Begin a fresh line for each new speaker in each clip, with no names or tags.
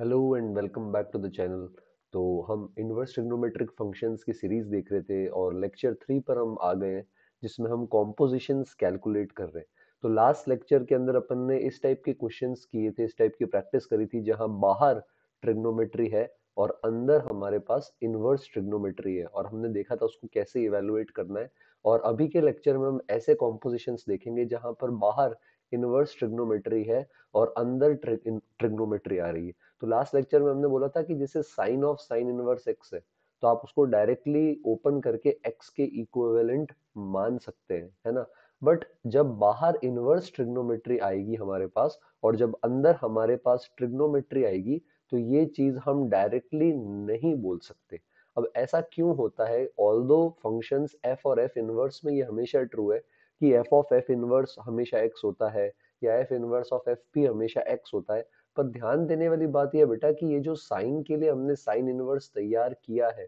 hello and welcome back to the channel तो हम inverse trigonometric functions की series देख रहे थे और लेक्चर थ्री पर हम आ गए हैं जिसमें हम कॉम्पोजिशंस कैलकुलेट कर रहे हैं तो लास्ट लेक्चर के अंदर अपन ने इस टाइप के क्वेश्चंस किए थे इस टाइप की प्रैक्टिस करी थी जहां बाहर ट्रिग्नोमेट्री है और अंदर हमारे पास इन्वर्स ट्रिग्नोमेट्री है और हमने देखा था उसको कैसे इवेलुएट करना है और अभी के लेक्चर में हम ऐसे कॉम्पोजिशंस देखेंगे जहाँ पर बाहर इन्वर्स ट्रिग्नोमेट्री है और अंदर ट्रिग्नोमेट्री आ रही है तो लास्ट लेक्चर में हमने बोला था कि जैसे sine of sine inverse x है तो आप उसको डायरेक्टली ओपन करके एक्स के इक्वेलेंट मान सकते हैं है ना बट जब बाहर इनवर्स ट्रिग्नोमेट्री आएगी हमारे पास और जब अंदर हमारे पास ट्रिग्नोमेट्री आएगी तो ये चीज हम डायरेक्टली नहीं बोल सकते अब ऐसा क्यों होता है ऑल दो फंक्शन एफ और एफ इनवर्स में ये हमेशा ट्रू है कि एफ ऑफ एफ इनवर्स हमेशा एक्स होता है या एफ इनवर्स ऑफ एफ भी हमेशा एक्स होता है पर ध्यान देने वाली बात यह बेटा कि ये जो साइन के लिए हमने साइन इनवर्स तैयार किया है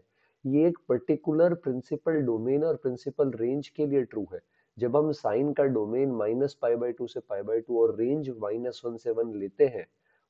ये एक पर्टिकुलर प्रिंसिपल डोमेन और प्रिंसिपल रेंज के लिए ट्रू है जब हम साइन का domain minus pi by two से पाई बाई टू और रेंज माइनस वन से वन लेते हैं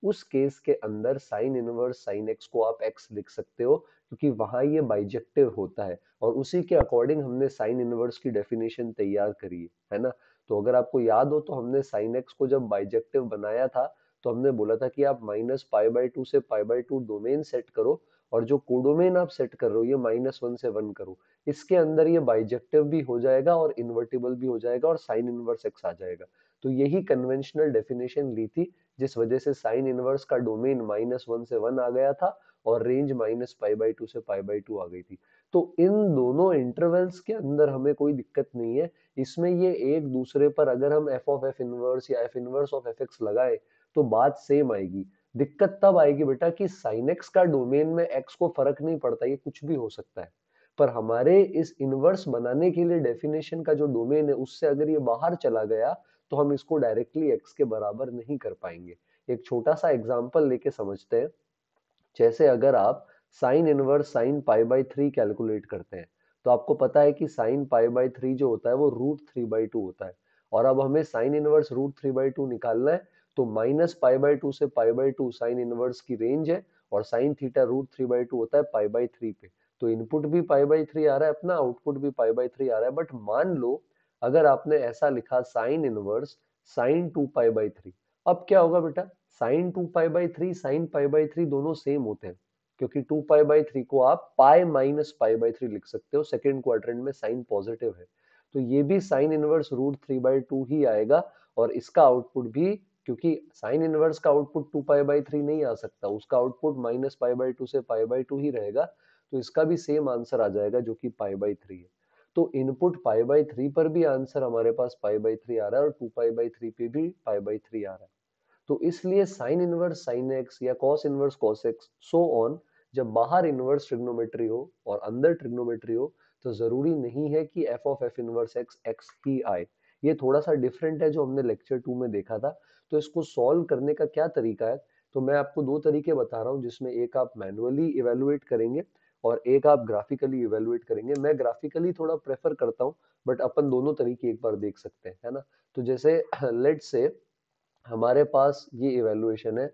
उस केस के अंदर साइन इनवर्स साइन एक्स को आप एक्स लिख सकते हो क्योंकि वहां ये बाइजेक्टिव होता है और उसी के अकॉर्डिंग हमने साइन इनवर्स की डेफिनेशन तैयार करी है ना तो अगर आपको याद हो तो हमने साइन एक्स को जब बाइजेक्टिव बनाया था तो हमने बोला था कि आप माइनस पाई बाई टू से pi by two domain set करो और जो कोडोमेन आप सेट कर रहे हो ये माइनस वन से वन करो इसके अंदर ये बाइजेक्टिव भी हो जाएगा और इन्वर्टिबल भी हो जाएगा और साइन इनवर्स एक्स आ जाएगा तो यही कन्वेंशनल डेफिनेशन ली थी जिस वजह से साइन इनवर्स का डोमेन माइनस वन से वन आ गया था और range minus pi by two से पाई बाई टू आ गई थी तो इन दोनों इंटरवल्स के अंदर हमें कोई दिक्कत नहीं है इसमें ये एक दूसरे पर अगर हम एफ ऑफ एफ इनवर्स या f inverse of f x लगाए तो बात सेम आएगी दिक्कत तब आएगी बेटा कि साइनेक्स का डोमेन में एक्स को फर्क नहीं पड़ता ये कुछ भी हो सकता है पर हमारे इस इनवर्स बनाने के लिए डेफिनेशन का जो डोमेन है उससे अगर ये बाहर चला गया तो हम इसको डायरेक्टली एक्स के बराबर नहीं कर पाएंगे एक छोटा सा एग्जाम्पल लेके समझते हैं जैसे अगर आप sine inverse sine pi by three calculate करते हैं तो आपको पता है कि साइन पाई बाई थ्री जो होता है वो रूट थ्री बाई टू होता है और अब हमें sine inverse root three by two निकालना है तो माइनस पाई बाई टू से pi by two sine inverse की रेंज है और sine theta root three by two होता है पाई बाई थ्री पे तो इनपुट भी पाई बाई थ्री आ रहा है अपना आउटपुट भी पाई बाई थ्री आ रहा है बट मान लो अगर आपने ऐसा लिखा sine inverse sine two pi by three अब क्या होगा बेटा sine two pi by three sine pi by three दोनों सेम होते हैं क्योंकि टू पाई बाई थ्री को आप pi minus pi by three लिख सकते हो सेकेंड क्वार्टर में साइन पॉजिटिव है तो ये भी sine inverse root three by two ही आएगा और इसका आउटपुट भी क्योंकि साइन इनवर्स का output to pi by three नहीं आ सकता उसका output minus pi by two से पाई बाई टू ही रहेगा तो इसका भी सेम आंसर आ जाएगा जो कि पाई बाई थ्री है तो इनपुट पाई बाई थ्री पर भी आंसर हमारे पास पाई बाई थ्री आ रहा है और टू पाई बाई थ्री पे भी पाई बाई थ्री आ रहा है तो इसलिए साइन इनवर्स साइन एक्स या cos inverse cos x so on जब बाहर इनवर्स ट्रिग्नोमेट्री हो और अंदर ट्रिग्नोमेट्री हो तो जरूरी नहीं है कि f of f inverse x x ही आए ये थोड़ा सा डिफरेंट है जो हमने लेक्चर टू में देखा था तो इसको सॉल्व करने का क्या तरीका है तो मैं आपको दो तरीके बता रहा हूँ जिसमें एक आप मैनुअली इवेलुएट करेंगे और एक आप ग्राफिकली इवेलुएट करेंगे मैं ग्राफिकली थोड़ा प्रेफर करता हूँ बट अपन दोनों तरीके एक बार देख सकते हैं है ना तो जैसे लेट से हमारे पास ये इवेलुएशन है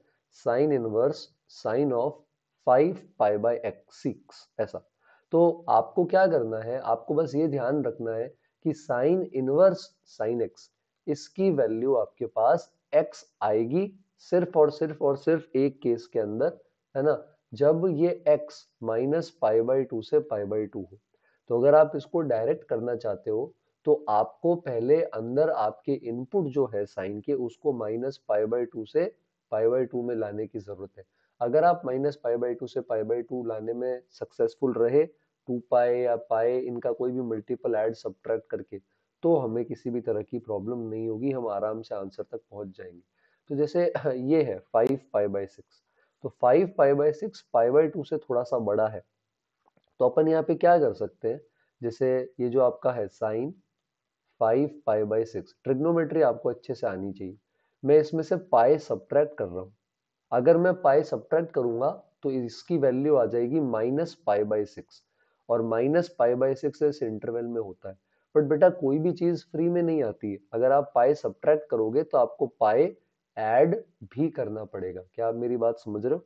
sine inverse sine of five pi by x six ऐसा तो आपको क्या करना है आपको बस ये ध्यान रखना है कि साइन इनवर्स साइन एक्स इसकी वैल्यू आपके पास एक्स आएगी सिर्फ और सिर्फ और सिर्फ एक केस के अंदर है ना जब ये x minus pi by two से पाई बाई टू हो तो अगर आप इसको डायरेक्ट करना चाहते हो तो आपको पहले अंदर आपके इनपुट जो है साइन के उसको माइनस पाई बाई टू से पाई बाई टू में लाने की जरूरत है अगर आप माइनस पाई बाई टू से पाई बाई टू लाने में सक्सेसफुल रहे टू पाए या पाए इनका कोई भी मल्टीपल एड सब्ट्रैक्ट करके तो हमें किसी भी तरह की प्रॉब्लम नहीं होगी हम आराम से आंसर तक पहुंच जाएंगे तो जैसे ये है फाइव फाइव बाई सिक्स तो five five by six five by two से थोड़ा सा बड़ा है तो अपन यहाँ पे क्या कर सकते हैं जैसे ये जो आपका है sine five five by six trigonometry आपको अच्छे से आनी चाहिए मैं इसमें से पाए सब्ट्रैक्ट कर रहा हूँ अगर मैं पाए सब्ट्रैक्ट करूंगा तो इसकी वैल्यू आ जाएगी माइनस फाइव बाई सिक्स और माइनस पाई बाई सिक्स इस इंटरवल में होता है बट बेटा कोई भी चीज फ्री में नहीं आती है अगर आप पाए सब्ट्रैक्ट करोगे तो आपको पाए ऐड भी करना पड़ेगा क्या आप मेरी बात समझ रहे हो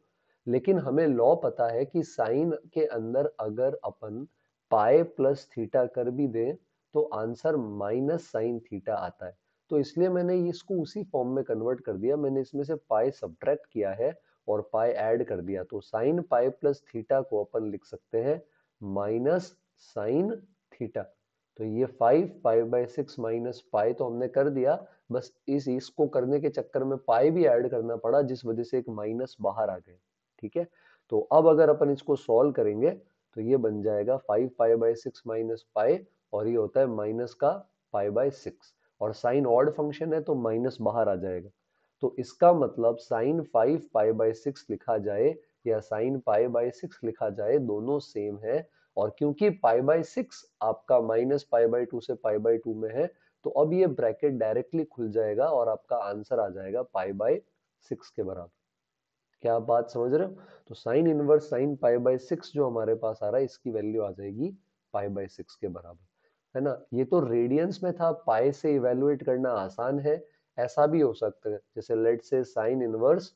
लेकिन हमें लॉ पता है कि साइन के अंदर अगर अपन पाए प्लस थीटा कर भी दें तो आंसर माइनस साइन थीटा आता है तो इसलिए मैंने इसको उसी फॉर्म में कन्वर्ट कर दिया मैंने इसमें से पाए सब्ट्रैक्ट किया है और पाए ऐड कर दिया तो साइन पाए प्लस थीटा को अपन लिख सकते हैं माइनस साइन थीटा तो ये five five by six minus pi तो हमने कर दिया बस इस इसको करने के चक्कर में पाई भी ऐड करना पड़ा जिस वजह से एक माइनस बाहर आ गया ठीक है तो अब अगर अपन इसको सॉल्व करेंगे तो ये बन जाएगा five five by six minus pi और ये होता है माइनस का फाइव बाई सिक्स और साइन ऑड फंक्शन है तो माइनस बाहर आ जाएगा तो इसका मतलब sine five five by six लिखा जाए या साइन पाई बाई सिक्स लिखा जाए दोनों सेम है और क्योंकि पाई बाई सिक्स आपका माइनस पाई बाई टू से पाई बाई टू में है तो अब ये ब्रैकेट डायरेक्टली खुल जाएगा और आपका आंसर आ जाएगा पाई बाई सिक्स के बराबर क्या बात समझ रहे हो तो sine inverse sine pi by six जो हमारे पास आ रहा है इसकी वैल्यू आ जाएगी पाई बाई सिक्स के बराबर है ना ये तो रेडियंस में था पाई से इवेलुएट करना आसान है ऐसा भी हो सकता है जैसे लेट से साइन इनवर्स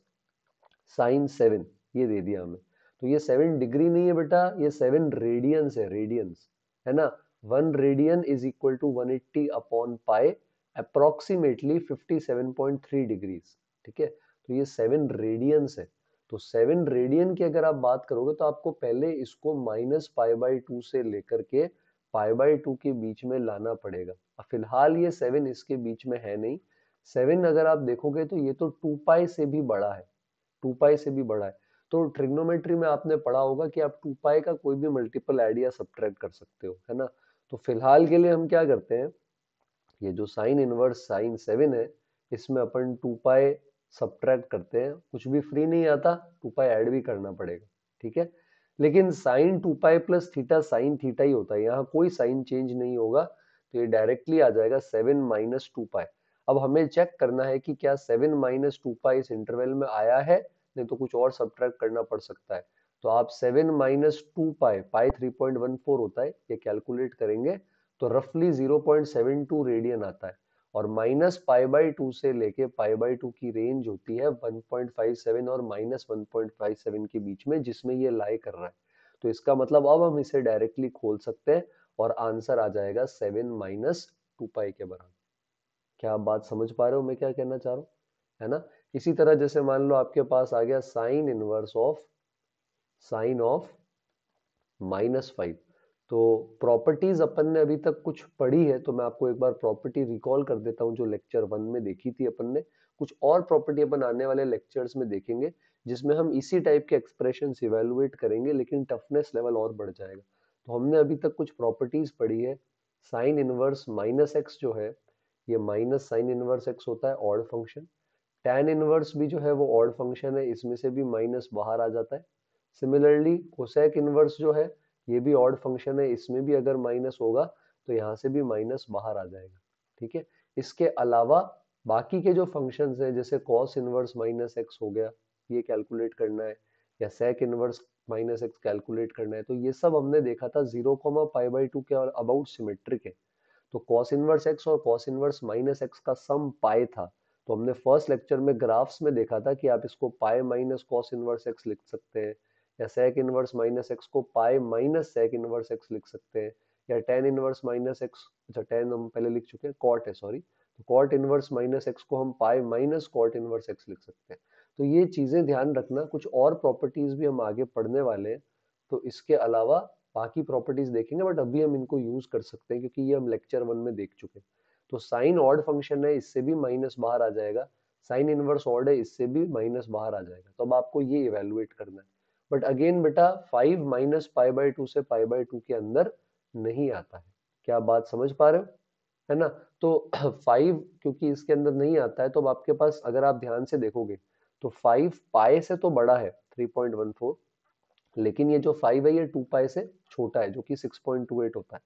साइन सेवन ये दे दिया हमें तो ये सेवन डिग्री नहीं है बेटा ये सेवन रेडियंस है रेडियंस है ना one radian is equal to one eighty upon pi approximately fifty seven point three degrees ठीक है तो ये सेवन रेडियंस है तो सेवन रेडियन की अगर आप बात करोगे तो आपको पहले इसको माइनस पाई बाई टू से लेकर के पाई बाई टू के बीच में लाना पड़ेगा अब फिलहाल ये सेवन इसके बीच में है नहीं सेवन अगर आप देखोगे तो ये तो टू पाई से भी बड़ा है टू पाई से भी बड़ा है तो ट्रिग्नोमेट्री में आपने पढ़ा होगा कि आप टू पाई का कोई भी मल्टीपल आइडिया सब्ट्रैक्ट कर सकते हो है ना तो फिलहाल के लिए हम क्या करते हैं ये जो साइन इनवर्स साइन सेवन है इसमें अपन टू पाई सब्ट्रैक्ट करते हैं कुछ भी फ्री नहीं आता टू पाई ऐड भी करना पड़ेगा ठीक है लेकिन sine two pi plus theta sine theta ही होता है यहाँ कोई साइन चेंज नहीं होगा तो ये डायरेक्टली आ जाएगा सेवन माइनस टू पाई अब हमें चेक करना है कि क्या सेवन माइनस टू पाई इस इंटरवेल में आया है नहीं तो कुछ और सब्ट्रैक्ट करना पड़ सकता है तो आप seven minus two pi pi three point one four होता है ये कैलकुलेट करेंगे तो रफली zero point seven two radian आता है और माइनस पाई बाई टू से लेके पाई बाई टू की रेंज होती है वन पॉइंट फाइव सेवन और minus one point five seven के बीच में जिसमें ये लाई कर रहा है तो इसका मतलब अब हम इसे डायरेक्टली खोल सकते हैं और आंसर आ जाएगा सेवन माइनस टू पाई के बराबर क्या आप बात समझ पा रहे हो मैं क्या कहना चाह रहा हूँ है ना इसी तरह जैसे मान लो आपके पास आ गया sine inverse of sine of minus five तो प्रॉपर्टीज अपन ने अभी तक कुछ पढ़ी है तो मैं आपको एक बार प्रॉपर्टी रिकॉल कर देता हूँ जो लेक्चर वन में देखी थी अपन ने कुछ और प्रॉपर्टी अपन आने वाले लेक्चर्स में देखेंगे जिसमें हम इसी टाइप के एक्सप्रेशन इवेलुएट करेंगे लेकिन टफनेस लेवल और बढ़ जाएगा तो हमने अभी तक कुछ प्रॉपर्टीज पढ़ी है साइन इनवर्स माइनस एक्स जो है ये माइनस साइन इनवर्स एक्स होता है ऑड फंक्शन टेन इनवर्स भी जो है वो ऑड फंक्शन है इसमें से भी माइनस बाहर आ जाता है सिमिलरली कोसेक इनवर्स जो है ये भी ऑड फंक्शन है इसमें भी अगर माइनस होगा तो यहाँ से भी माइनस बाहर आ जाएगा ठीक है इसके अलावा बाकी के जो फंक्शंस हैं जैसे कॉस इनवर्स माइनस एक्स हो गया ये कैलकुलेट करना है या sec inverse minus x calculate करना है तो ये सब हमने देखा था zero comma five by two के और अबाउट सिमेट्रिक है तो कॉस इनवर्स एक्स और कॉस इनवर्स माइनस एक्स का सम पाए था तो हमने फर्स्ट लेक्चर में ग्राफ्स में देखा था कि आप इसको pi minus cos inverse x लिख सकते हैं या सेक इनवर्स माइनस एक्स को pi minus sec inverse x लिख सकते हैं या टेन इनवर्स माइनस एक्स अच्छा टेन हम पहले लिख चुके हैं कॉट है सॉरी तो कॉट इनवर्स माइनस एक्स को हम pi minus cot inverse x लिख सकते हैं तो ये चीज़ें ध्यान रखना कुछ और प्रॉपर्टीज़ भी हम आगे पढ़ने वाले हैं तो इसके अलावा बाकी प्रॉपर्टीज़ देखेंगे बट अभी हम इनको यूज़ कर सकते हैं क्योंकि ये हम लेक्चर वन में देख चुके हैं तो साइन ऑर्ड फंक्शन है इससे भी माइनस बाहर आ जाएगा साइन इनवर्स ऑर्ड है इससे भी माइनस बाहर आ जाएगा तो अब आपको ये इवेलुएट करना है बट अगेन बेटा five minus pi by two से पाई बाई टू के अंदर नहीं आता है क्या आप बात समझ पा रहे हो है ना तो फाइव क्योंकि इसके अंदर नहीं आता है तो अब आपके पास अगर आप ध्यान से देखोगे तो फाइव पाए से तो बड़ा है थ्री पॉइंट वन फोर लेकिन ये जो फाइव है ये टू पाए से छोटा है जो कि एट होता है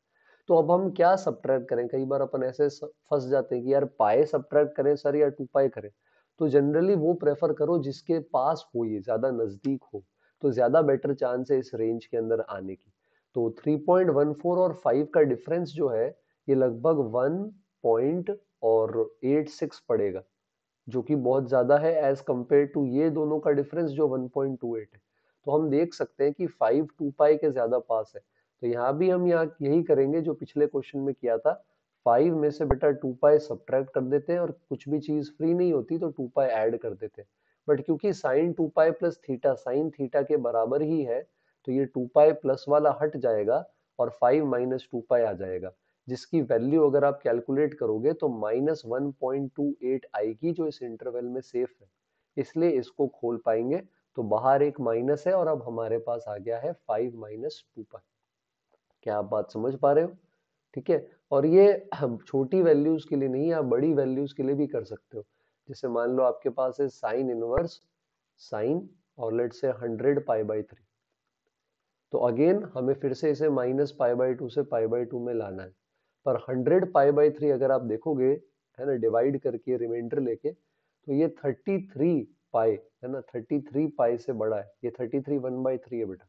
तो अब हम क्या सब्ट्रैक्ट करें कई बार अपन ऐसे फंस जाते हैं कि यार पाए सब्ट्रैक्ट करें सर या टू पाए करें तो जनरली वो प्रेफर करो जिसके पास हो ये ज़्यादा नज़दीक हो तो ज़्यादा बेटर चांस है इस रेंज के अंदर आने की तो 3.14 और 5 का डिफरेंस जो है ये लगभग 1 पॉइंट और 86 पड़ेगा जो कि बहुत ज़्यादा है एज कम्पेयर टू ये दोनों का डिफरेंस जो 1.28 है तो हम देख सकते हैं कि 5 टू पाई के ज़्यादा पास है तो यहाँ भी हम यहाँ यही करेंगे जो पिछले क्वेश्चन में किया था फाइव में से बेटा टू पाई सब्ट्रैक्ट कर देते हैं और कुछ भी चीज फ्री नहीं होती तो टू पाई ऐड कर देते हैं बट क्योंकि sine two pi plus theta sine theta के बराबर ही है तो ये टू पाई प्लस वाला हट जाएगा और फाइव माइनस टू पाई आ जाएगा जिसकी वैल्यू अगर आप कैलकुलेट करोगे तो minus one point two eight आएगी जो इस इंटरवल में सेफ है इसलिए इसको खोल पाएंगे तो बाहर एक माइनस है और अब हमारे पास आ गया है फाइव माइनस टू पाई क्या आप बात समझ पा रहे हो ठीक है और ये हम छोटी वैल्यूज के लिए नहीं आप बड़ी वैल्यूज के लिए भी कर सकते हो जैसे मान लो आपके पास है साइन इनवर्स साइन और let's say hundred pi by three तो अगेन हमें फिर से इसे माइनस पाई बाई टू से पाई बाई टू में लाना है पर हंड्रेड पाई बाई थ्री अगर आप देखोगे है ना डिवाइड करके रिमाइंडर लेके तो ये थर्टी थ्री पाई है ना थर्टी थ्री पाई से बड़ा है ये thirty three one by three है बेटा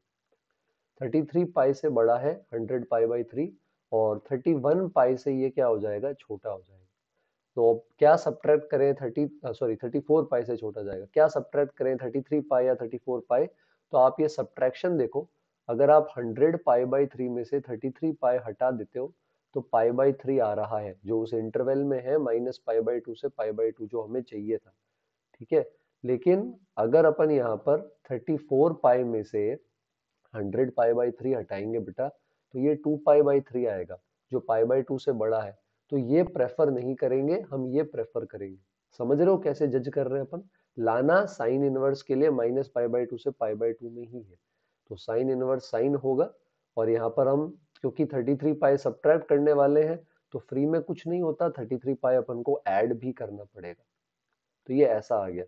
33 पाई से बड़ा है 100 पाई बाई थ्री और 31 पाई से ये क्या हो जाएगा छोटा हो जाएगा तो क्या सब्ट्रैक्ट करें 30 सॉरी 34 पाई से छोटा जाएगा क्या सब्ट्रैक्ट करें 33 पाई या 34 पाई तो आप ये सब्ट्रैक्शन देखो अगर आप 100 पाई बाई थ्री में से 33 पाई हटा देते हो तो पाई बाई थ्री आ रहा है जो उस इंटरवल में है माइनस पाई बाई टू से पाई बाई टू जो हमें चाहिए था ठीक है लेकिन अगर अपन यहाँ पर 34 पाई में से हंड्रेड पाई बाई थ्री हटाएंगे बेटा तो ये टू पाई बाई थ्री आएगा जो पाई बाई टू से बड़ा है तो ये प्रेफर नहीं करेंगे हम ये प्रेफर करेंगे समझ रहे हो कैसे जज कर रहे हैं अपन लाना साइन इनवर्स के लिए माइनस पाई बाई टू से पाई बाई टू में ही है तो साइन इनवर्स साइन होगा और यहाँ पर हम क्योंकि थर्टी थ्री पाई सब्ट्रैक्ट करने वाले हैं तो फ्री में कुछ नहीं होता थर्टी थ्री पाई अपन को एड भी करना पड़ेगा तो ये ऐसा आ गया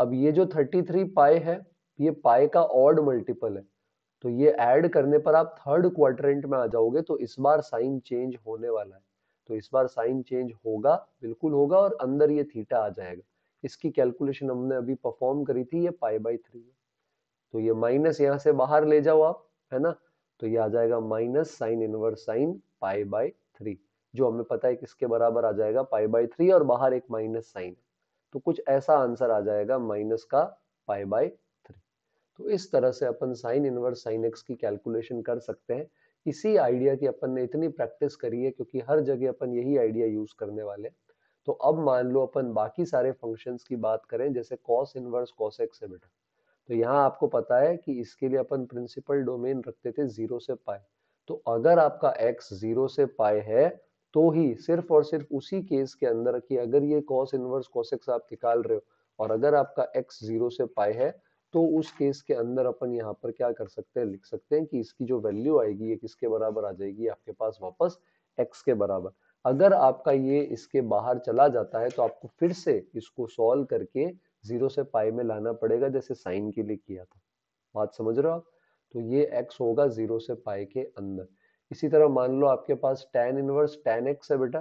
अब ये जो थर्टी थ्री पाई है ये पाई का ऑड मल्टीपल है तो ये ऐड करने पर आप थर्ड क्वार्टरेंट में आ जाओगे तो इस बार साइन चेंज होने वाला है तो इस बार साइन चेंज होगा बिल्कुल होगा और अंदर ये थीटा आ जाएगा इसकी कैलकुलेशन हमने अभी परफॉर्म करी थी ये पाई बाई थ्री है तो ये माइनस यहाँ से बाहर ले जाओ आप है ना तो ये आ जाएगा minus sine inverse sine pi by three जो हमें पता है किसके बराबर आ जाएगा पाई बाई थ्री और बाहर एक माइनस साइन तो कुछ ऐसा आंसर आ जाएगा माइनस का पाई बाई तो इस तरह से अपन साइन इनवर्स साइन एक्स की कैलकुलेशन कर सकते हैं इसी आइडिया की अपन ने इतनी प्रैक्टिस करी है क्योंकि हर जगह अपन यही आइडिया यूज करने वाले हैं तो अब मान लो अपन बाकी सारे फंक्शंस की बात करें जैसे कॉस इनवर्स कॉस एक्स है बेटा तो यहाँ आपको पता है कि इसके लिए अपन प्रिंसिपल डोमेन रखते थे जीरो से पाए तो अगर आपका एक्स जीरो से पाए है तो ही सिर्फ और सिर्फ उसी केस के अंदर कि अगर ये कॉस इनवर्स कॉस एक्स आप निकाल रहे हो और अगर आपका एक्स जीरो से पाए है तो उस केस के अंदर अपन यहाँ पर क्या कर सकते हैं लिख सकते हैं कि इसकी जो वैल्यू आएगी ये किसके बराबर आ जाएगी आपके पास वापस एक्स के बराबर अगर आपका ये इसके बाहर चला जाता है तो आपको फिर से इसको सॉल्व करके जीरो से पाई में लाना पड़ेगा जैसे साइन के लिए किया था बात समझ रहे हो आप तो ये एक्स होगा जीरो से पाई के अंदर इसी तरह मान लो आपके पास टेन इनवर्स टेन एक्स है बेटा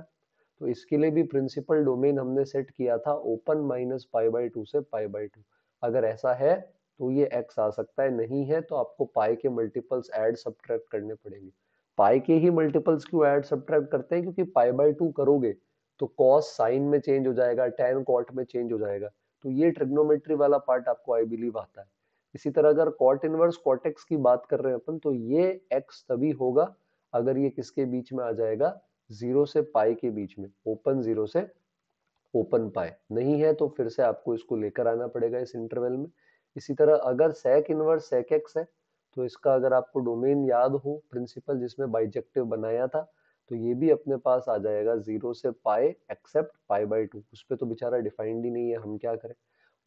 तो इसके लिए भी प्रिंसिपल डोमेन हमने सेट किया था open minus pi by two से पाई बाई टू अगर ऐसा है तो ये एक्स आ सकता है नहीं है तो आपको पाई के मल्टीपल्स एड सब्ट्रैक्ट करने पड़ेंगे पाई के ही मल्टीपल्स क्यों एड सब्ट्रैक्ट करते हैं क्योंकि पाई बाई टू करोगे तो कॉस साइन में चेंज हो जाएगा टेन कॉट में चेंज हो जाएगा तो ये ट्रिग्नोमेट्री वाला पार्ट आपको आई बिलीव आता है इसी तरह अगर कॉट इनवर्स कॉटेक्स की बात कर रहे हैं अपन तो ये एक्स तभी होगा अगर ये किसके बीच में आ जाएगा जीरो से पाई के बीच में ओपन जीरो से ओपन पाए नहीं है तो फिर से आपको इसको लेकर आना पड़ेगा इस इंटरवल में इसी तरह अगर सेक इनवर्स सेक एक्स है तो इसका अगर आपको डोमेन याद हो प्रिंसिपल जिसमें बाइजेक्टिव बनाया था तो ये भी अपने पास आ जाएगा जीरो से पाए एक्सेप्ट पाई बाई टू उस पर तो बेचारा डिफाइंड ही नहीं है हम क्या करें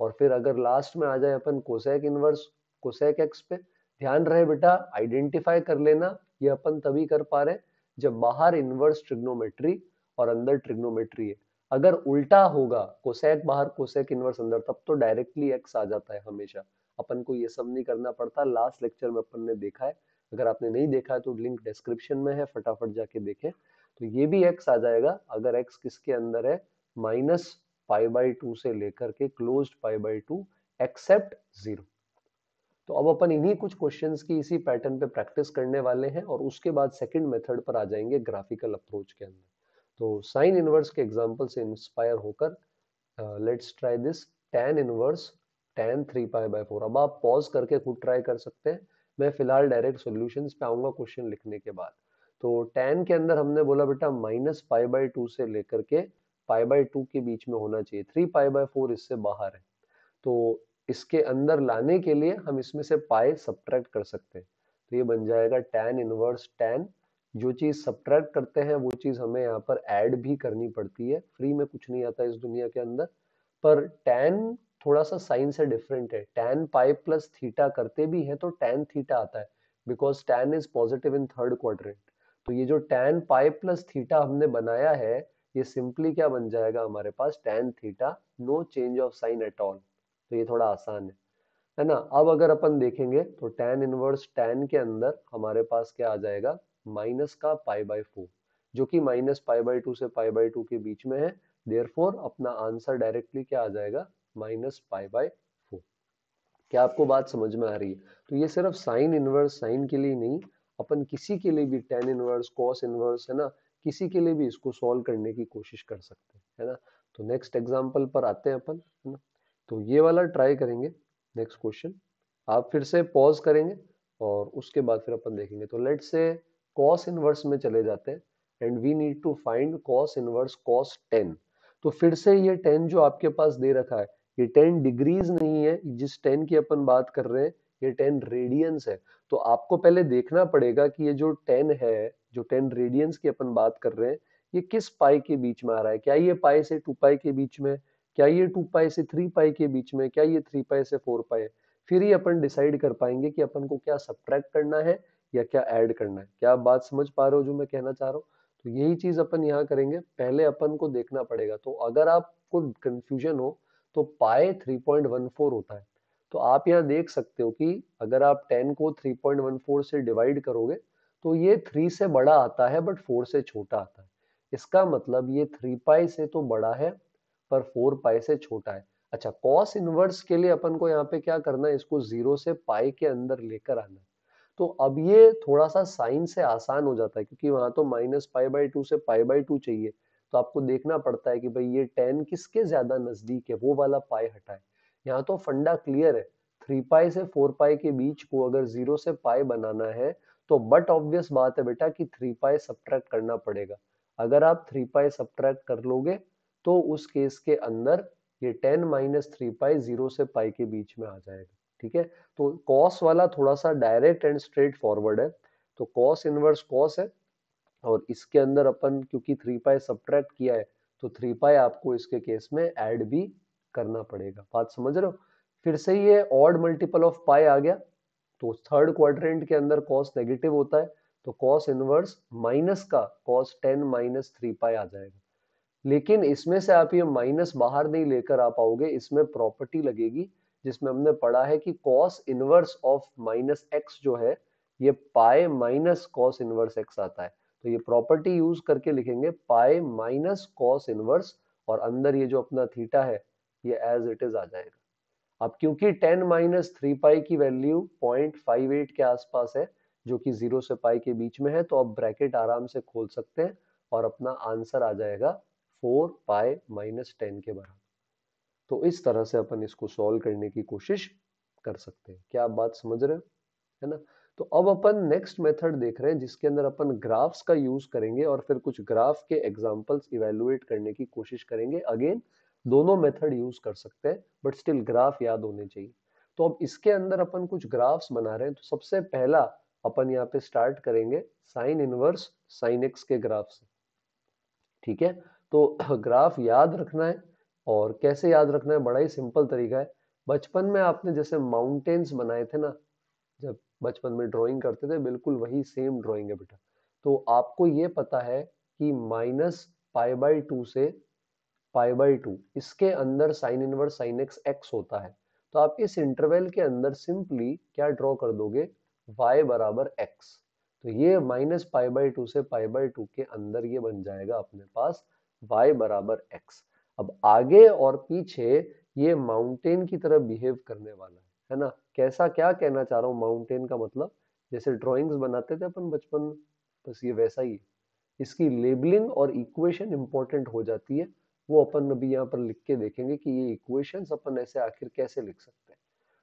और फिर अगर लास्ट में आ जाए अपन कोसेक इनवर्स कोसेक एक्स पे ध्यान रहे बेटा आइडेंटिफाई कर लेना ये अपन तभी कर पा रहे जब बाहर इनवर्स ट्रिग्नोमेट्री और अंदर ट्रिग्नोमेट्री है अगर उल्टा होगा कोसेक बाहर कोसेक इनवर्स अंदर तब तो डायरेक्टली एक्स आ जाता है हमेशा अपन को ये सब नहीं करना पड़ता लास्ट लेक्चर में अपन ने देखा है अगर आपने नहीं देखा है तो लिंक डिस्क्रिप्शन में है फटाफट जाके देखें तो ये भी एक्स आ जाएगा अगर एक्स किसके अंदर है माइनस पाई बाई टू से लेकर के close pi by two except zero तो अब अपन इन्हीं कुछ क्वेश्चंस की इसी पैटर्न पे प्रैक्टिस करने वाले हैं और उसके बाद सेकंड मेथड पर आ जाएंगे ग्राफिकल अप्रोच के अंदर तो साइन इनवर्स के एग्जाम्पल से इंस्पायर होकर let's try this tan inverse tan three pi by four अब आप पॉज करके खुद ट्राई कर सकते हैं मैं फिलहाल डायरेक्ट सोल्यूशन पे आऊंगा क्वेश्चन लिखने के बाद तो टेन के अंदर हमने बोला बेटा माइनस पाई बाई टू से लेकर के पाई बाई टू के बीच में होना चाहिए थ्री पाई बाई फोर इससे बाहर है तो इसके अंदर लाने के लिए हम इसमें से पाई सब्ट्रैक्ट कर सकते हैं तो ये बन जाएगा टेन इनवर्स टेन जो चीज सब्ट्रैक्ट करते हैं वो चीज हमें यहाँ पर ऐड भी करनी पड़ती है फ्री में कुछ नहीं आता इस दुनिया के अंदर पर टैन थोड़ा सा साइन से डिफरेंट है टैन पाई प्लस थीटा करते भी है तो टैन थीटा आता है because tan is positive in third quadrant तो ये जो टेन पाई प्लस थीटा हमने बनाया है ये सिंपली क्या बन जाएगा हमारे पास tan theta no change of sign at all तो ये थोड़ा आसान है है ना अब अगर अपन देखेंगे तो टेन इनवर्स टेन के अंदर हमारे पास क्या आ जाएगा माइनस का पाई बाय फोर जो कि माइनस पाई बाय टू से पाई बाय टू के बीच में है देयर अपना आंसर डायरेक्टली क्या आ जाएगा माइनस पाई बाय फोर क्या आपको बात समझ में आ रही है तो ये सिर्फ साइन इनवर्स साइन के लिए नहीं अपन किसी के लिए भी टेन इनवर्स कॉस इनवर्स है ना किसी के लिए भी इसको सॉल्व करने की कोशिश कर सकते हैं है ना तो नेक्स्ट एग्जाम्पल पर आते हैं अपन है ना तो ये वाला ट्राई करेंगे नेक्स्ट क्वेश्चन आप फिर से पॉज करेंगे और उसके बाद फिर अपन देखेंगे तो लेट से कॉस इनवर्स में चले जाते हैं and we need to find cos inverse cos tan तो फिर से ये टेन जो आपके पास दे रखा है ये टेन डिग्रीज नहीं है जिस टेन की अपन बात कर रहे हैं ये टेन रेडियंस है तो आपको पहले देखना पड़ेगा कि ये जो टेन है जो टेन रेडियंस की अपन बात कर रहे हैं ये किस पाई के बीच में आ रहा है क्या ये पाई से टू पाई के बीच में क्या ये टू पाई से थ्री पाई के बीच में क्या ये थ्री पाई से फोर पाई फिर ही अपन डिसाइड कर पाएंगे कि अपन को क्या सब्ट्रैक्ट करना है या क्या ऐड करना है क्या आप बात समझ पा रहे हो जो मैं कहना चाह रहा हूँ तो यही चीज अपन यहाँ करेंगे पहले अपन को देखना पड़ेगा तो अगर आपको कंफ्यूजन हो तो पाए 3.14 होता है तो आप यहाँ देख सकते हो कि अगर आप 10 को 3.14 से डिवाइड करोगे तो ये 3 से बड़ा आता है बट 4 से छोटा आता है इसका मतलब ये 3 पाई से तो बड़ा है पर 4 पाई से छोटा है अच्छा कॉस इनवर्स के लिए अपन को यहाँ पे क्या करना है इसको जीरो से पाई के अंदर लेकर आना है तो अब ये थोड़ा सा साइन से आसान हो जाता है क्योंकि वहां तो माइनस पाई बाई टू से पाई बाई टू चाहिए तो आपको देखना पड़ता है कि भाई ये टेन किसके ज्यादा नजदीक है वो वाला पाई हटाए यहाँ तो फंडा क्लियर है थ्री पाई से फोर पाई के बीच को अगर जीरो से पाई बनाना है तो बट ऑब्वियस बात है बेटा कि थ्री पाई सब्ट्रैक्ट करना पड़ेगा अगर आप थ्री पाई सब्ट्रैक्ट कर लोगे तो उस केस के अंदर ये tan minus three pi zero से पाई के बीच में आ जाएगा ठीक है तो कॉस वाला थोड़ा सा डायरेक्ट एंड स्ट्रेट फॉरवर्ड है तो कॉस इनवर्स कॉस है और इसके अंदर अपन क्योंकि थ्री पाई सब्ट्रैक्ट किया है तो थ्री पाई आपको इसके केस में ऐड भी करना पड़ेगा बात समझ रहे हो फिर से ये ऑड मल्टीपल ऑफ पाई आ गया तो थर्ड क्वाड्रेंट के अंदर कॉस नेगेटिव होता है तो कॉस इनवर्स माइनस का cos ten minus three pi आ जाएगा लेकिन इसमें से आप ये माइनस बाहर नहीं लेकर आ पाओगे इसमें प्रॉपर्टी लगेगी जिसमें हमने पढ़ा है कि cos inverse of minus x जो है ये pi minus cos inverse x आता है तो ये प्रॉपर्टी यूज करके लिखेंगे पाए माइनस कॉस इनवर्स और अंदर ये जो अपना थीटा है ये एज इट इज आ जाएगा अब क्योंकि टेन माइनस थ्री पाई की वैल्यू पॉइंट फाइव एट के आसपास है जो कि जीरो से पाई के बीच में है तो आप ब्रैकेट आराम से खोल सकते हैं और अपना आंसर आ जाएगा फोर पाए माइनस टेन के बराबर तो इस तरह से अपन इसको सॉल्व करने की कोशिश कर सकते हैं क्या आप बात समझ रहे हैं है ना तो अब अपन नेक्स्ट मेथड देख रहे हैं जिसके अंदर अपन ग्राफ्स का यूज करेंगे और फिर कुछ ग्राफ के एग्जाम्पल्स इवेलुएट करने की कोशिश करेंगे अगेन दोनों मेथड यूज कर सकते हैं बट स्टिल ग्राफ याद होने चाहिए तो अब इसके अंदर अपन कुछ ग्राफ्स बना रहे हैं तो सबसे पहला अपन यहाँ पे स्टार्ट करेंगे साइन इनवर्स साइन एक्स के ग्राफ से ठीक है तो ग्राफ याद रखना है और कैसे याद रखना है बड़ा ही सिंपल तरीका है बचपन में आपने जैसे माउंटेन्स बनाए थे ना जब बचपन में ड्राइंग करते थे बिल्कुल वही सेम ड्राइंग है बेटा तो आपको ये पता है कि माइनस पाई बाई टू से पाई बाई टू इसके अंदर sine inverse sine x x होता है तो आप इस इंटरवल के अंदर सिंपली क्या ड्रॉ कर दोगे वाई बराबर एक्स तो ये माइनस पाई बाई टू से पाई बाई टू के अंदर ये बन जाएगा अपने पास वाई बराबर एक्स अब आगे और पीछे ये माउंटेन की तरह बिहेव करने वाला है है ना कैसा क्या कहना चाह रहा हूँ माउंटेन का मतलब जैसे ड्राइंग्स बनाते थे अपन बचपन में बस ये वैसा ही है इसकी लेबलिंग और इक्वेशन इंपॉर्टेंट हो जाती है वो अपन अभी यहाँ पर लिख के देखेंगे कि ये इक्वेशन अपन ऐसे आखिर कैसे लिख सकते हैं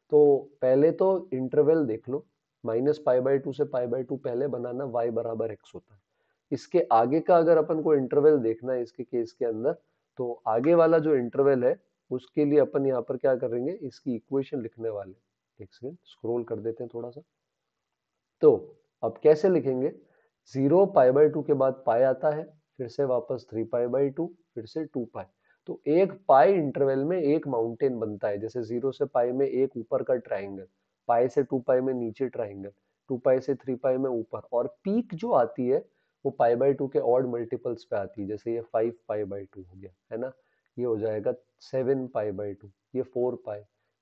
तो पहले तो इंटरवल देख लो माइनस पाई बाई टू से पाई बाई टू पहले बनाना वाई बराबर एक्स होता है इसके आगे का अगर अपन को इंटरवल देखना है इसके केस के अंदर तो आगे वाला जो इंटरवल है उसके लिए अपन यहाँ पर क्या करेंगे इसकी इक्वेशन लिखने वाले एक सेकेंड स्क्रोल कर देते हैं थोड़ा सा तो अब कैसे लिखेंगे जीरो पाई बाई टू के बाद पाई आता है फिर से वापस थ्री पाई बाई टू फिर से टू पाई तो एक पाई इंटरवल में एक माउंटेन बनता है जैसे जीरो से पाई में एक ऊपर का ट्राइंगल पाई से टू पाई में नीचे ट्राइंगल टू पाई से थ्री पाई में ऊपर और पीक जो आती है वो पाई बाई टू के ऑड मल्टीपल्स पे आती है जैसे ये फाइव पाई बाई टू हो गया है ना ये हो जाएगा सेवन पाई बाई टू ये फोर पाई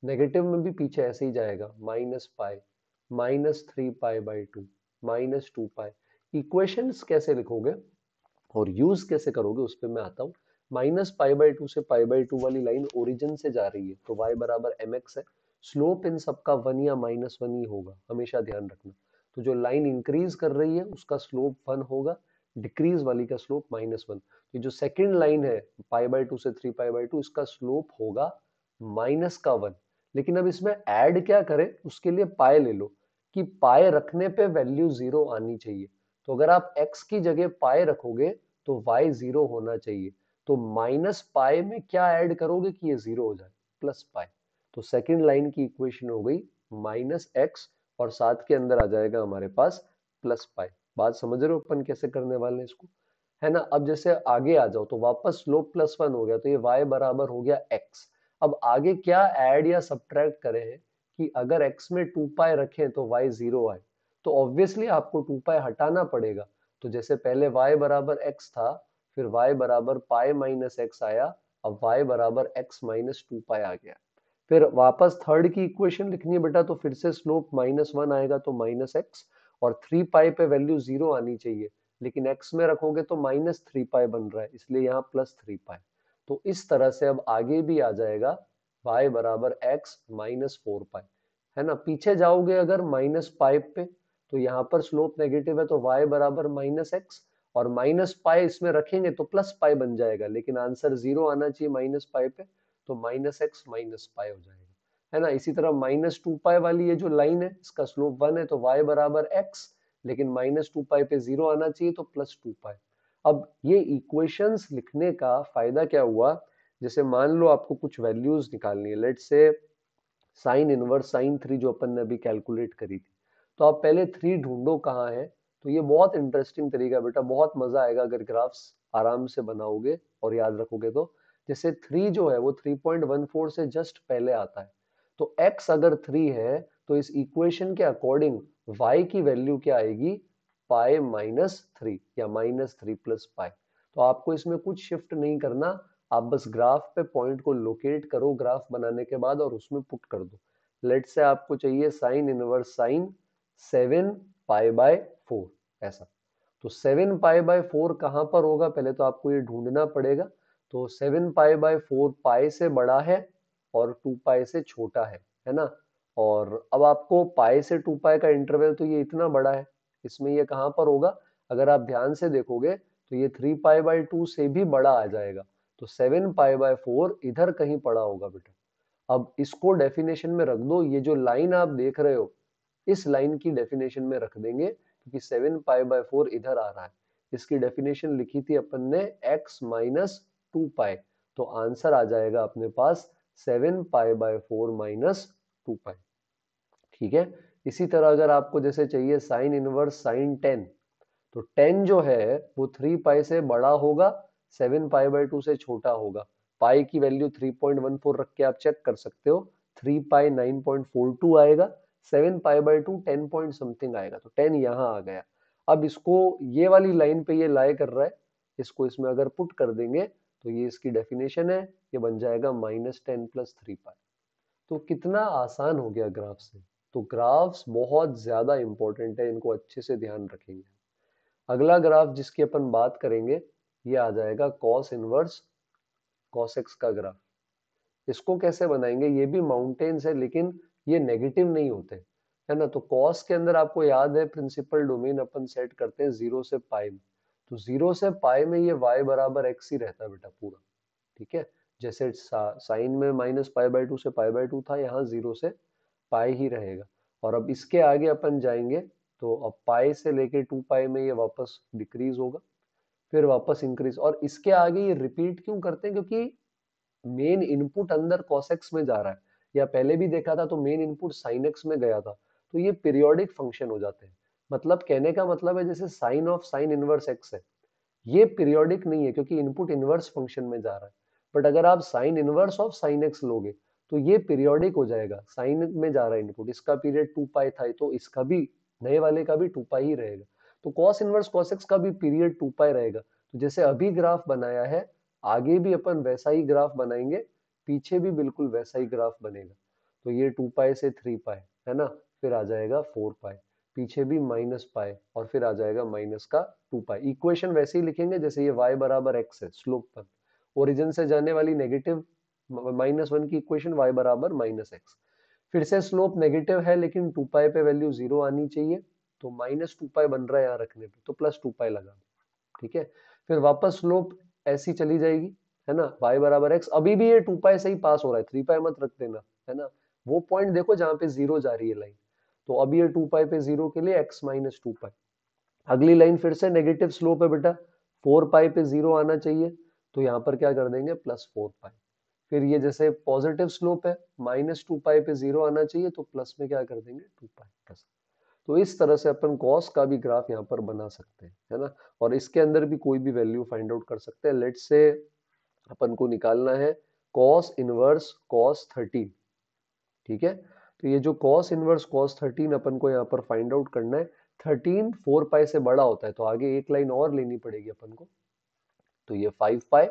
नेगेटिव में भी पीछे ऐसे ही जाएगा minus pi minus three pi by two minus two pi equation कैसे लिखोगे और यूज कैसे करोगे उस पर मैं आता हूँ माइनस पाई बाई टू से पाई बाई टू वाली लाइन ओरिजिन से जा रही है तो वाई बराबर एम एक्स है स्लोप इन सबका वन या माइनस वन ही होगा हमेशा ध्यान रखना तो जो लाइन इंक्रीज कर रही है उसका स्लोप वन होगा डिक्रीज वाली का स्लोप माइनस वन ये जो सेकेंड लाइन है पाई बाई टू से थ्री पाई बाई टू इसका स्लोप होगा माइनस का वन लेकिन अब इसमें ऐड क्या करें उसके लिए पाए ले लो कि पाए रखने पे वैल्यू जीरो आनी चाहिए तो अगर आप एक्स की जगह पाए रखोगे तो वाई जीरो होना चाहिए तो माइनस पाए में क्या ऐड करोगे कि ये जीरो हो जाए प्लस पाए तो सेकेंड लाइन की इक्वेशन हो गई माइनस एक्स और सात के अंदर आ जाएगा हमारे पास प्लस फाइव बात समझ रहे हो अपन कैसे करने वाले हैं इसको है ना अब जैसे आगे आ जाओ तो वापस स्लोप प्लस वन हो गया तो ये वाई बराबर हो गया एक्स अब आगे क्या एड या सब्ट्रैक्ट करें हैं कि अगर एक्स में टू पाए रखें तो वाई जीरो आए तो ऑब्वियसली आपको टू पाए हटाना पड़ेगा तो जैसे पहले वाई बराबर एक्स था फिर वाई बराबर पाए माइनस एक्स आया अब वाई बराबर एक्स माइनस टू पाए आ गया फिर वापस थर्ड की इक्वेशन लिखनी है बेटा तो फिर से स्लोप माइनस वन आएगा तो माइनस एक्स और थ्री पाई पे वैल्यू जीरो आनी चाहिए लेकिन एक्स में रखोगे तो माइनस थ्री पाई बन रहा है इसलिए यहाँ प्लस थ्री पाई तो इस तरह से अब आगे भी आ जाएगा वाई बराबर एक्स माइनस फोर पाई है ना पीछे जाओगे अगर माइनस पाइप पे तो यहाँ पर स्लोप नेगेटिव है तो वाई बराबर माइनस एक्स और माइनस पाई इसमें रखेंगे तो प्लस पाई बन जाएगा लेकिन आंसर जीरो आना चाहिए माइनस पाई पे तो माइनस एक्स माइनस पाई हो जाएगा है ना इसी तरह माइनस टू पाई वाली ये जो लाइन है इसका स्लोप वन है तो वाई बराबर एक्स लेकिन माइनस टू पाई पे जीरो आना चाहिए तो प्लस टू पाई अब ये इक्वेशंस लिखने का फायदा क्या हुआ जैसे मान लो आपको कुछ वैल्यूज निकालनी है लेट से साइन इनवर्स साइन थ्री जो अपन ने अभी कैलकुलेट करी थी तो आप पहले थ्री ढूंढो कहाँ है तो ये बहुत इंटरेस्टिंग तरीका है बेटा बहुत मजा आएगा अगर ग्राफ्स आराम से बनाओगे और याद रखोगे तो जैसे थ्री जो है वो थ्री पॉइंट वन फोर से जस्ट पहले आता है तो एक्स अगर थ्री है तो इस इक्वेशन के अकॉर्डिंग वाई की वैल्यू क्या आएगी पाए माइनस थ्री या माइनस थ्री प्लस पाए तो आपको इसमें कुछ शिफ्ट नहीं करना आप बस ग्राफ पे पॉइंट को लोकेट करो ग्राफ बनाने के बाद और उसमें पुट कर दो लेट से आपको चाहिए sine inverse sine seven pi by four ऐसा तो सेवन पाए बाय फोर कहां पर होगा पहले तो आपको ये ढूंढना पड़ेगा तो seven pi by four pi से बड़ा है और टू पाई से छोटा है है ना और अब आपको पाई से टू पाई का इंटरवल तो ये इतना बड़ा है इसमें ये कहाँ पर होगा अगर आप ध्यान से देखोगे तो ये थ्री पाई बाय टू से भी बड़ा आ जाएगा तो सेवन पाई बाय फोर इधर कहीं पड़ा होगा बेटा अब इसको डेफिनेशन में रख दो ये जो लाइन आप देख रहे हो इस लाइन की डेफिनेशन में रख देंगे क्योंकि सेवन पाई बाय फोर इधर आ रहा है इसकी डेफिनेशन लिखी थी अपन ने एक्स माइनस टू पाई तो आंसर आ जाएगा अपने पास seven pi by four minus two pi ठीक है इसी तरह अगर आपको जैसे चाहिए साइन इनवर्स साइन टेन तो टेन जो है वो थ्री पाई से बड़ा होगा सेवन पाई बाय टू से छोटा होगा पाई की value three point one four रख के आप चेक कर सकते हो three pi nine point four two आएगा seven pi by two ten point something आएगा तो टेन यहाँ आ गया अब इसको ये वाली लाइन पे ये लाए कर रहा है इसको इसमें अगर पुट कर देंगे तो ये इसकी डेफिनेशन है ये बन जाएगा minus ten plus three pi तो कितना आसान हो गया ग्राफ से तो ग्राफ्स बहुत ज़्यादा इंपॉर्टेंट है इनको अच्छे से ध्यान रखेंगे अगला ग्राफ जिसकी अपन बात करेंगे ये आ जाएगा कॉस इनवर्स कॉस एक्स का ग्राफ इसको कैसे बनाएंगे ये भी माउंटेन्स है लेकिन ये नेगेटिव नहीं होते है ना तो कॉस के अंदर आपको याद है प्रिंसिपल डोमेन अपन सेट करते हैं जीरो से पाई में तो जीरो से पाई में ये वाई बराबर एक्स ही रहता है बेटा पूरा ठीक है जैसे साइन में माइनस पाई बाई टू से पाई बाई टू था यहाँ जीरो से पाई ही रहेगा और अब इसके आगे अपन जाएंगे तो अब पाई से लेके टू पाई में ये वापस डिक्रीज होगा फिर वापस इंक्रीज और इसके आगे ये रिपीट क्यों करते हैं क्योंकि मेन इनपुट अंदर कॉसेक्स में जा रहा है या पहले भी देखा था तो मेन इनपुट साइनेक्स में गया था तो ये पीरियोडिक फंक्शन हो जाते हैं मतलब कहने का मतलब है जैसे sine of sine inverse x है ये पीरियोडिक नहीं है क्योंकि इनपुट इनवर्स फंक्शन में जा रहा है बट अगर आप sine inverse of sine x लोगे तो ये पीरियोडिक हो जाएगा साइन में जा रहा है इनपुट इसका पीरियड टू पाई था तो इसका भी नए वाले का भी टू पाई ही रहेगा तो कॉस इनवर्स कॉस एक्स का भी पीरियड टू पाई रहेगा तो जैसे अभी ग्राफ बनाया है आगे भी अपन वैसा ही ग्राफ बनाएंगे पीछे भी बिल्कुल वैसा ही ग्राफ बनेगा तो ये टू पाई से थ्री पाई है ना फिर आ जाएगा फोर पाई पीछे भी माइनस पाए और फिर आ जाएगा माइनस का टू पाए इक्वेशन वैसे ही लिखेंगे जैसे ये वाई बराबर एक्स है स्लोप पर ओरिजिन से जाने वाली नेगेटिव माइनस वन की इक्वेशन वाई बराबर माइनस एक्स फिर से स्लोप नेगेटिव है लेकिन टू पाई पे वैल्यू जीरो आनी चाहिए तो माइनस टू पाई बन रहा है यहाँ रखने पे तो प्लस टू पाई लगा ठीक है फिर वापस स्लोप ऐसी चली जाएगी है ना वाई बराबर एक्स अभी भी ये टू पाई से ही पास हो रहा है थ्री पाई मत रख देना है ना वो पॉइंट देखो जहाँ पे जीरो जा रही है लाइन तो अब ये टू पाई पे जीरो के लिए एक्स माइनस टू पाई अगली लाइन फिर से नेगेटिव स्लोप है बेटा फोर पाई पे जीरो आना चाहिए तो यहाँ पर क्या कर देंगे प्लस फोर पाई फिर ये जैसे पॉजिटिव स्लोप है माइनस टू पाई पे जीरो आना चाहिए तो प्लस में क्या कर देंगे टू पाई प्लस तो इस तरह से अपन कॉस का भी ग्राफ यहाँ पर बना सकते हैं है ना और इसके अंदर भी कोई भी वैल्यू फाइंड आउट कर सकते हैं लेट से अपन को निकालना है कॉस इनवर्स कॉस थर्टीन ठीक है तो ये जो कॉस इनवर्स कॉस थर्टीन अपन को यहाँ पर फाइंड आउट करना है थर्टीन फोर पाई से बड़ा होता है तो आगे एक लाइन और लेनी पड़ेगी अपन को तो ये फाइव पाई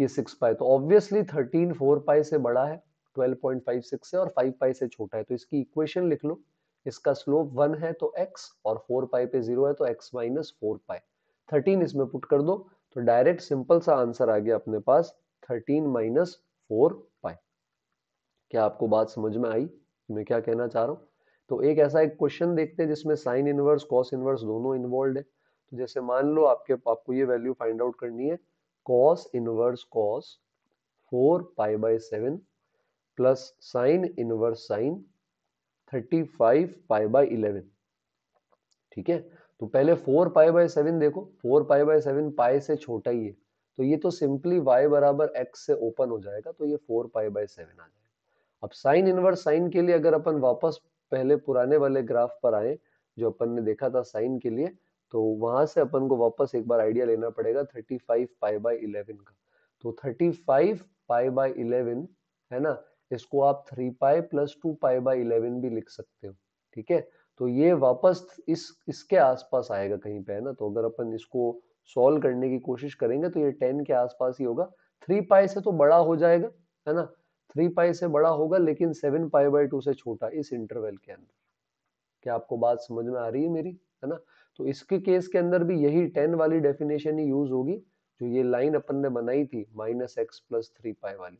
ये सिक्स पाई तो ऑब्वियसली थर्टीन फोर पाई से बड़ा है ट्वेल्व पॉइंट फाइव सिक्स है और फाइव पाई से छोटा है तो इसकी इक्वेशन लिख लो इसका स्लोप वन है तो एक्स और फोर पाई पे जीरो है तो x minus four pi thirteen इसमें पुट कर दो तो डायरेक्ट सिंपल सा आंसर आ गया अपने पास थर्टीन माइनस फोर पाई क्या आपको बात समझ में आई मैं क्या कहना चाह रहा हूँ तो एक ऐसा एक क्वेश्चन देखते हैं जिसमें साइन इनवर्स कॉस इनवर्स दोनों इन्वॉल्व है तो जैसे मान लो आपके आपको ये वैल्यू फाइंड आउट करनी है cos inverse cos four pi by seven plus sine inverse sine thirty five pi by eleven ठीक है तो पहले फोर पाई बाय सेवन देखो four pi by seven pi से छोटा ही है तो ये तो सिंपली y बराबर एक्स से ओपन हो जाएगा तो ये फोर पाई बाय सेवन आ जाएगा अब साइन इनवर्स साइन के लिए अगर अपन वापस पहले पुराने वाले ग्राफ पर आए जो अपन ने देखा था साइन के लिए तो वहां से अपन को वापस एक बार आइडिया लेना पड़ेगा 35 पाई बाय इलेवन का तो 35 पाई बाय इलेवन है ना इसको आप 3 pi plus two pi by eleven भी लिख सकते हो ठीक है तो ये वापस इस इसके आसपास आएगा कहीं पे है ना तो अगर अपन इसको सॉल्व करने की कोशिश करेंगे तो ये टेन के आसपास ही होगा थ्री पाई से तो बड़ा हो जाएगा है ना थ्री पाई से बड़ा होगा लेकिन सेवन पाई बाई टू से छोटा इस इंटरवल के अंदर क्या आपको बात समझ में आ रही है मेरी है ना तो इसके केस के अंदर भी यही टेन वाली डेफिनेशन ही यूज होगी जो ये लाइन अपन ने बनाई थी minus x plus three pi वाली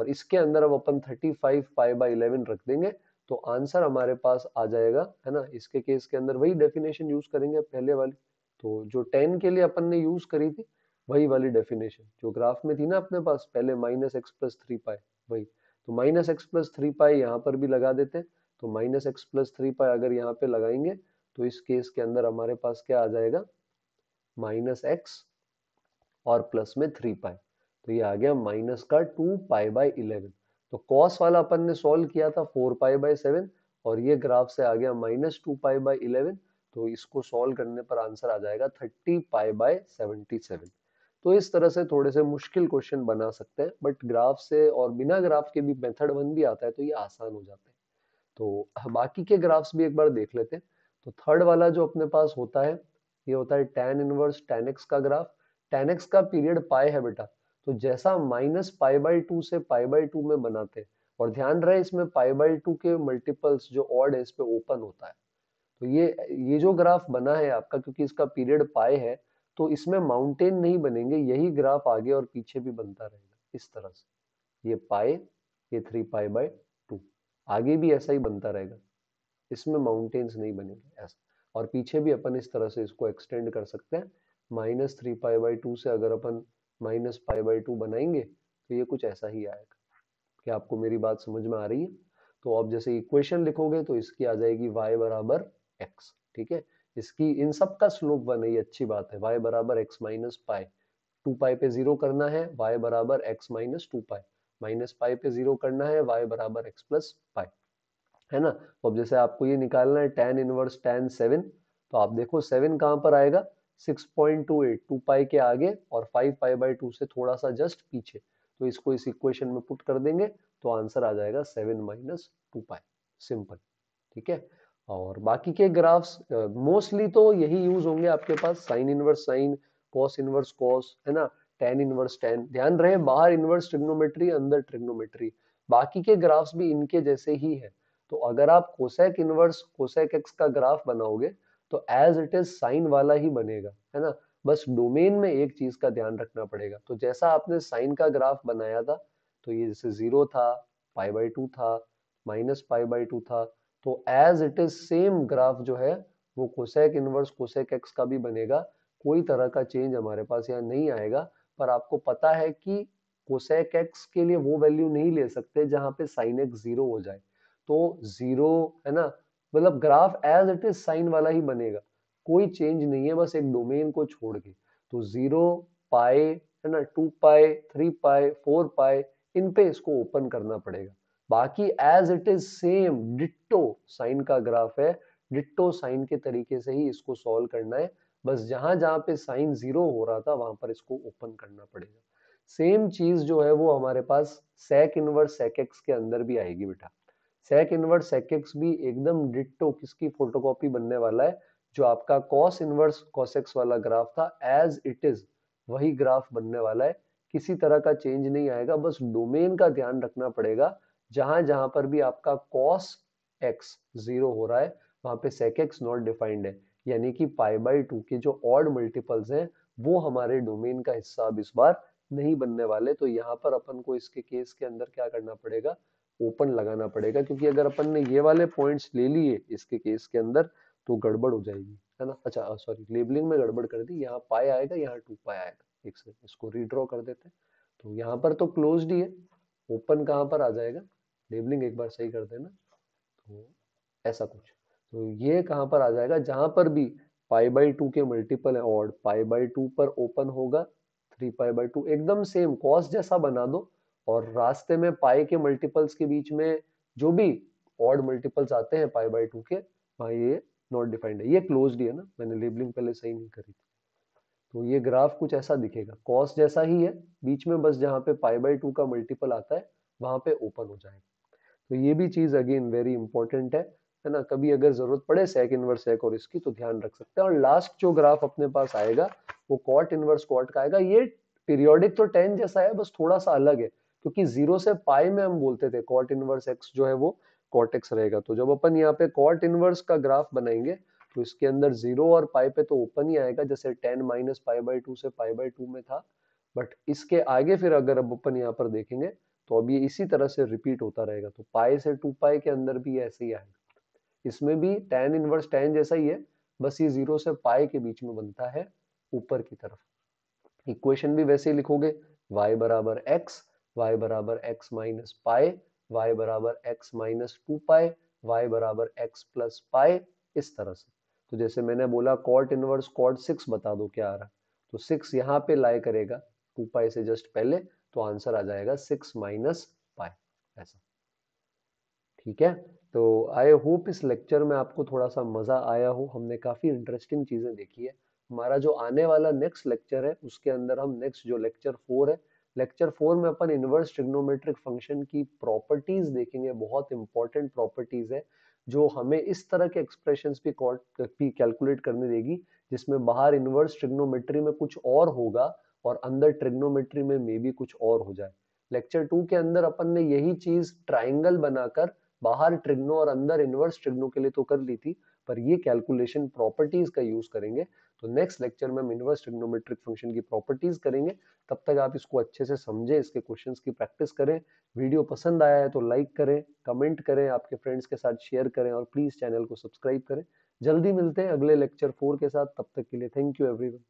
और इसके अंदर अब अपन thirty five pi by eleven रख देंगे तो आंसर हमारे पास आ जाएगा है ना इसके केस के अंदर वही डेफिनेशन यूज करेंगे पहले वाली तो जो टेन के लिए अपन ने यूज करी थी वही वाली डेफिनेशन जो ग्राफ में थी ना अपने पास पहले minus x plus three pi वही तो minus x plus three pi यहाँ पर भी लगा देते हैं तो minus x plus three pi अगर यहाँ पे लगाएंगे तो इस केस के अंदर हमारे पास क्या आ जाएगा माइनस एक्स और प्लस में थ्री पाई तो ये आ गया माइनस का टू पाई बाय इलेवन तो कॉस वाला अपन ने सॉल्व किया था फोर पाई बाय सेवन और ये ग्राफ से आ गया minus two pi by eleven तो इसको सॉल्व करने पर आंसर आ जाएगा thirty pi by seventy seven तो इस तरह से थोड़े से मुश्किल क्वेश्चन बना सकते हैं बट ग्राफ से और बिना ग्राफ के भी मेथड वन भी आता है तो ये आसान हो जाते हैं तो हाँ, बाकी के ग्राफ्स भी एक बार देख लेते हैं तो थर्ड वाला जो अपने पास होता है ये होता है टेन इनवर्स टेन एक्स का ग्राफ टेन एक्स का पीरियड पाए है बेटा तो जैसा माइनस पाई बाई टू से पाई बाई टू में बनाते हैं और ध्यान रहे इसमें पाई बाई टू के मल्टीपल्स जो ऑड है इस पे ओपन होता है तो ये ये जो ग्राफ बना है आपका क्योंकि इसका पीरियड पाए है तो इसमें माउंटेन नहीं बनेंगे यही ग्राफ आगे और पीछे भी बनता रहेगा इस तरह से ये पाए ये थ्री पाए बाय टू आगे भी ऐसा ही बनता रहेगा इसमें माउंटेन्स नहीं बनेंगे ऐसा और पीछे भी अपन इस तरह से इसको एक्सटेंड कर सकते हैं minus three pi by two से अगर अपन माइनस पाए बाई टू बनाएंगे तो ये कुछ ऐसा ही आएगा क्या आपको मेरी बात समझ में आ रही है तो आप जैसे इक्वेशन लिखोगे तो इसकी आ जाएगी वाई बराबर एक्स ठीक है इसकी इन सब का स्लोप वन है ये अच्छी बात है वाई बराबर x minus pi two pi पे जीरो करना है वाई बराबर x minus two pi minus pi पे जीरो करना है वाई बराबर एक्स प्लस पाई है ना तो अब जैसे आपको ये निकालना है टेन इनवर्स टेन सेवन तो आप देखो सेवन कहाँ पर आएगा six point two eight two pi के आगे और फाइव पाई बाई टू से थोड़ा सा जस्ट पीछे तो इसको इस इक्वेशन में पुट कर देंगे तो आंसर आ जाएगा seven minus two pi simple ठीक है और बाकी के ग्राफ्स मोस्टली uh, तो यही यूज होंगे आपके पास sine inverse sine cos inverse cos है ना टेन इनवर्स टेन ध्यान रहे बाहर इनवर्स ट्रिग्नोमेट्री अंदर ट्रिग्नोमेट्री बाकी के ग्राफ्स भी इनके जैसे ही है तो अगर आप कोसेक इनवर्स कोसेक एक्स का ग्राफ बनाओगे तो एज इट इज साइन वाला ही बनेगा है ना बस डोमेन में एक चीज का ध्यान रखना पड़ेगा तो जैसा आपने साइन का ग्राफ बनाया था तो ये जैसे जीरो था पाई बाई टू था माइनस पाई बाई टू था तो as it is same graph जो है वो कोसेक इनवर्स कोसेक एक्स का भी बनेगा कोई तरह का चेंज हमारे पास यहाँ नहीं आएगा पर आपको पता है कि कोसेक एक्स के लिए वो वैल्यू नहीं ले सकते जहाँ पे साइन एक्स जीरो हो जाए तो जीरो है ना मतलब graph as it is sine वाला ही बनेगा कोई चेंज नहीं है बस एक डोमेन को छोड़ के तो जीरो पाए है ना टू पाए थ्री पाए फोर पाए इन पे इसको ओपन करना पड़ेगा बाकी as it is same ditto sine का ग्राफ है डिट्टो साइन के तरीके से ही इसको सॉल्व करना है बस जहां जहां पे साइन जीरो हो रहा था वहां पर इसको ओपन करना पड़ेगा सेम चीज जो है वो हमारे पास सेक इनवर्स सेक एक्स के अंदर भी आएगी बेटा सेक इनवर्स सेक एक्स भी एकदम डिट्टो किसकी फोटोकॉपी बनने वाला है जो आपका कॉस इनवर्स कॉस एक्स वाला ग्राफ था एज इट इज वही ग्राफ बनने वाला है किसी तरह का चेंज नहीं आएगा बस डोमेन का ध्यान रखना पड़ेगा जहां जहां पर भी आपका कॉस एक्स जीरो हो रहा है वहां पे सेक एक्स नॉट डिफाइंड है यानी कि पाई बाई टू के जो ऑड मल्टीपल्स हैं वो हमारे डोमेन का हिस्सा अब इस बार नहीं बनने वाले तो यहाँ पर अपन को इसके केस के अंदर क्या करना पड़ेगा ओपन लगाना पड़ेगा क्योंकि अगर अपन ने ये वाले पॉइंट्स ले लिए इसके केस के अंदर तो गड़बड़ हो जाएगी है ना अच्छा सॉरी लेबलिंग में गड़बड़ कर दी यहाँ पाए आएगा यहाँ टू पाए आएगा एक सेकंड इसको रिड्रॉ कर देते हैं तो यहाँ पर तो क्लोज ही है ओपन कहाँ पर आ जाएगा लेबलिंग एक बार सही कर देना तो ऐसा कुछ तो ये कहाँ पर आ जाएगा जहां पर भी पाई बाई टू के मल्टीपल है और पाई बाई टू पर ओपन होगा थ्री पाई बाई टू एकदम सेम कॉस जैसा बना दो और रास्ते में पाई के मल्टीपल्स के बीच में जो भी ऑड मल्टीपल्स आते हैं पाई बाई टू के वहाँ ये नॉट डिफाइंड है ये क्लोज है ना मैंने लेबलिंग पहले सही नहीं करी थी तो ये ग्राफ कुछ ऐसा दिखेगा कॉस जैसा ही है बीच में बस जहाँ पे पाई बाई टू का मल्टीपल आता है वहाँ पे ओपन हो जाएगा तो ये भी चीज़ अगेन वेरी इंपॉर्टेंट है है ना कभी अगर ज़रूरत पड़े सेक इनवर्स सेक और इसकी तो ध्यान रख सकते हैं और लास्ट जो ग्राफ अपने पास आएगा वो कॉट इनवर्स कॉट का आएगा ये पीरियोडिक तो टेन जैसा है बस थोड़ा सा अलग है क्योंकि जीरो से पाई में हम बोलते थे कॉट इनवर्स एक्स जो है वो कॉट एक्स रहेगा तो जब अपन यहाँ पे कॉट इनवर्स का ग्राफ बनाएंगे तो इसके अंदर जीरो और पाई पे तो ओपन ही आएगा जैसे tan minus pi by two से पाई बाई टू में था बट इसके आगे फिर अगर अब अपन यहाँ पर देखेंगे तो अब ये इसी तरह से रिपीट होता रहेगा तो पाए से टू पाए के अंदर भी ऐसे ही आएगा इसमें भी टेन इनवर्स टेन जैसा ही है बस ये जीरो से पाए के बीच में बनता है ऊपर की तरफ इक्वेशन भी वैसे ही लिखोगे वाई बराबर एक्स वाई बराबर एक्स माइनस पाए वाई बराबर x minus two pi Y बराबर एक्स प्लस पाए इस तरह से तो जैसे मैंने बोला कॉट इनवर्स कॉट सिक्स बता दो क्या आ रहा तो सिक्स यहाँ पे लाई करेगा टू पाए से जस्ट पहले तो आंसर आ जाएगा सिक्स माइनस पाई ऐसा ठीक है तो आई होप इस लेक्चर में आपको थोड़ा सा मज़ा आया हो हमने काफ़ी इंटरेस्टिंग चीज़ें देखी है हमारा जो आने वाला नेक्स्ट लेक्चर है उसके अंदर हम नेक्स्ट जो लेक्चर फोर है लेक्चर फोर में अपन इन्वर्स ट्रिग्नोमेट्रिक फंक्शन की प्रॉपर्टीज देखेंगे बहुत इंपॉर्टेंट प्रॉपर्टीज है जो हमें इस तरह के एक्सप्रेशंस भी कैलकुलेट करने देगी जिसमें बाहर इन्वर्स ट्रिग्नोमेट्री में कुछ और होगा और अंदर ट्रिग्नोमेट्री में मे भी कुछ और हो जाए लेक्चर टू के अंदर अपन ने यही चीज ट्राइंगल बनाकर बाहर ट्रिग्नो और अंदर इनवर्स ट्रिग्नो के लिए तो कर ली थी पर ये कैलकुलेशन प्रॉपर्टीज का यूज करेंगे तो नेक्स्ट लेक्चर में हम इनवर्स ट्रिग्नोमेट्रिक फंक्शन की प्रॉपर्टीज करेंगे तब तक आप इसको अच्छे से समझें इसके क्वेश्चंस की प्रैक्टिस करें वीडियो पसंद आया है तो लाइक करें कमेंट करें आपके फ्रेंड्स के साथ शेयर करें और प्लीज चैनल को सब्सक्राइब करें जल्दी मिलते हैं अगले लेक्चर फोर के साथ तब तक के लिए थैंक यू एवरीवन